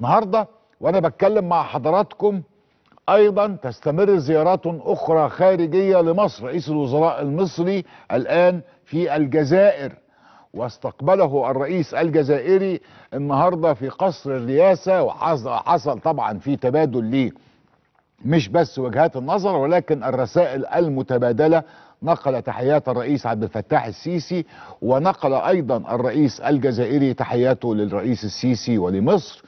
النهارده وانا بتكلم مع حضراتكم ايضا تستمر زيارات اخرى خارجيه لمصر رئيس الوزراء المصري الان في الجزائر واستقبله الرئيس الجزائري النهارده في قصر الرئاسه وحصل طبعا في تبادل ليه مش بس وجهات النظر ولكن الرسائل المتبادله نقل تحيات الرئيس عبد الفتاح السيسي ونقل ايضا الرئيس الجزائري تحياته للرئيس السيسي ولمصر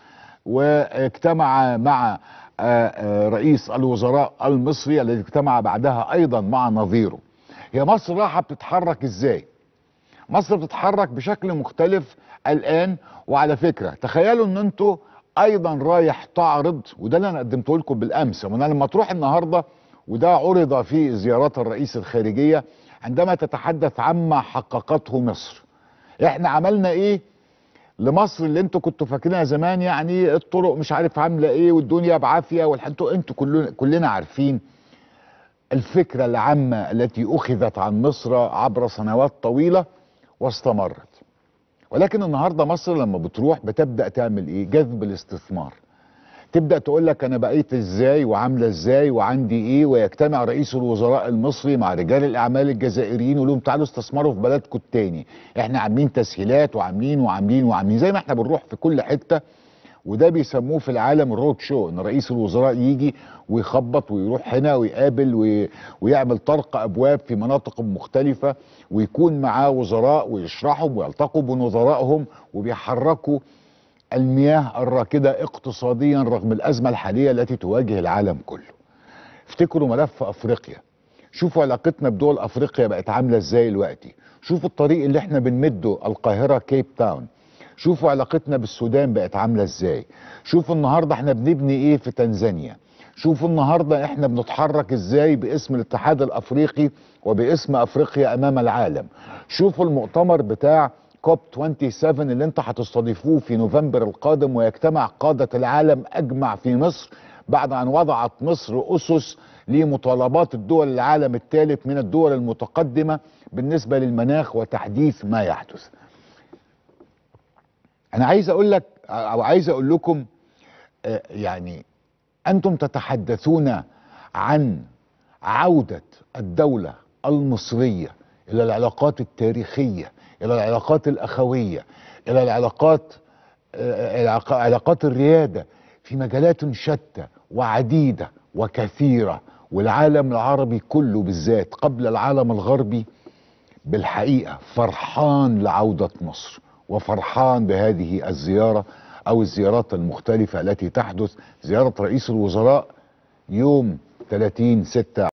واجتمع مع آه، آه، رئيس الوزراء المصري الذي اجتمع بعدها ايضا مع نظيره هي مصر رايحه بتتحرك ازاي مصر بتتحرك بشكل مختلف الان وعلى فكره تخيلوا ان انتوا ايضا رايح تعرض وده اللي انا قدمته لكم بالامس وانا لما تروح النهارده وده عرض في زيارات الرئيس الخارجيه عندما تتحدث عما حققته مصر احنا عملنا ايه لمصر اللي انتوا كنتوا فاكرينها زمان يعني الطرق مش عارف عامله ايه والدنيا بعافيه والحنتوا انتوا كلنا كلنا عارفين الفكره العامه التي اخذت عن مصر عبر سنوات طويله واستمرت ولكن النهارده مصر لما بتروح بتبدا تعمل ايه جذب الاستثمار تبدا تقول لك انا بقيت ازاي وعامله ازاي وعندي ايه ويجتمع رئيس الوزراء المصري مع رجال الاعمال الجزائريين ويقول لهم تعالوا استثمروا في بلدكم التاني احنا عاملين تسهيلات وعاملين وعاملين وعاملين زي ما احنا بنروح في كل حته وده بيسموه في العالم الروت شو ان رئيس الوزراء يجي ويخبط ويروح هنا ويقابل وي... ويعمل طرق ابواب في مناطق مختلفه ويكون معاه وزراء ويشرحهم ويلتقوا بنظرائهم وبيحركوا المياه الراكدة اقتصاديا رغم الأزمة الحالية التي تواجه العالم كله افتكروا ملف أفريقيا شوفوا علاقتنا بدول أفريقيا بقت عاملة ازاي دلوقتي شوفوا الطريق اللي احنا بنمده القاهرة كيب تاون شوفوا علاقتنا بالسودان بقت عاملة ازاي شوفوا النهاردة احنا بنبني ايه في تنزانيا شوفوا النهاردة احنا بنتحرك ازاي باسم الاتحاد الافريقي وباسم افريقيا امام العالم شوفوا المؤتمر بتاع كوب 27 اللي انت هتستضيفوه في نوفمبر القادم ويجتمع قادة العالم أجمع في مصر بعد أن وضعت مصر أسس لمطالبات الدول العالم الثالث من الدول المتقدمة بالنسبة للمناخ وتحديث ما يحدث أنا عايز أقول لك أو عايز أقول لكم آه، يعني أنتم تتحدثون عن عودة الدولة المصرية الى العلاقات التاريخيه الى العلاقات الاخويه الى العلاقات آه، علاقات الرياده في مجالات شتى وعديده وكثيره والعالم العربي كله بالذات قبل العالم الغربي بالحقيقه فرحان لعوده مصر وفرحان بهذه الزياره او الزيارات المختلفه التي تحدث زياره رئيس الوزراء يوم 30 6